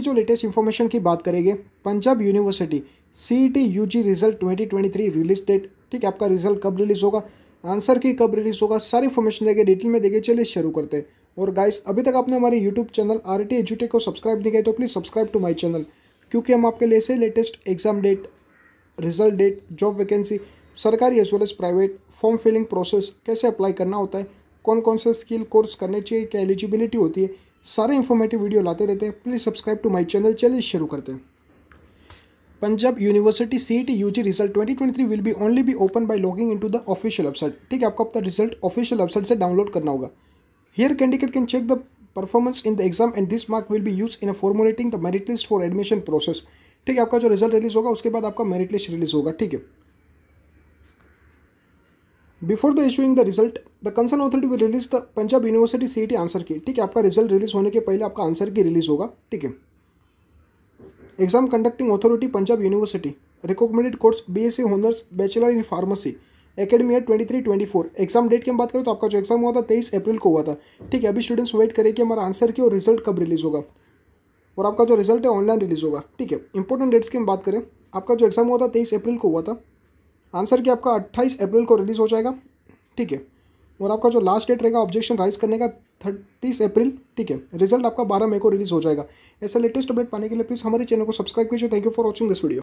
जो latest information की बात करेंगे Punjab University CET UG result twenty twenty three release date ठीक है आपका रिजल्ट कब रिलीज होगा आंसर की कब रिलीज होगा सारी इंफॉर्मेशन देंगे डिटेल में देंगे चलिए शुरू करते हैं और गाइस अभी तक आपने हमारे यूट्यूब चैनल आर टी एजुटे को सब्सक्राइब नहीं किया तो please subscribe to my channel क्योंकि हम आपके लिए ऐसे latest exam date result date job vacancy सरकारी as well as private form filling process कैसे अप्लाई करना होता है कौन कौन से स्किल कोर्स करने चाहिए क्या एलिजिबिलिटी होती है सारे इन्फॉर्मेटिव वीडियो लाते रहते हैं please subscribe to my channel चलिए शुरू करते हैं Punjab University C T U G result twenty twenty three will be only be open by logging in to the official website ठीक है आपको अपना रिजल्ट ऑफिशियल वेबसाइट से डाउनलोड करना होगा Here candidate can check the performance in the exam and this mark will be use in formulating the merit list for admission process ठीक है आपका जो रिजल्ट रिलीज होगा उसके बाद आपका मेरिट लिस्ट रिलीज होगा ठीक है before the issuing the result the concern authority will release the Punjab University CET answer key ठीक है आपका रिजल्ट रिलीज होने के पहले आपका आंसर की रिलीज होगा ठीक है exam conducting authority Punjab University recognised course B S C honours bachelor in pharmacy academy है twenty three twenty four exam date की हम बात करें तो आपका जो एग्जाम हुआ था तेईस अप्रैल को हुआ था ठीक है अभी स्टूडेंट्स वेट करें कि हमारा आंसर की और रिजल्ट कब रिलीज़ होगा और आपका जो रिजल्ट है ऑनलाइन रिलीज़ होगा ठीक है इंपॉर्टेंट डेट्स की हम बात करें आपका जो एग्ज़ाम हुआ था तेईस अप्रैल को हुआ था आंसर की आपका अट्ठाईस अप्रैल को रिलीज़ हो जाएगा ठीक है और आपका जो लास्ट डेट रहेगा ऑब्जेक्शन राइज करने का थर्टीस अप्रैल ठीक है रिजल्ट आपका बारह मई को रिलीज़ हो जाएगा ऐसा लेटेस्ट अपडेट पाने के लिए प्लीज़ हमारे चैनल को सब्सक्राइब कीजिए thank you for watching this video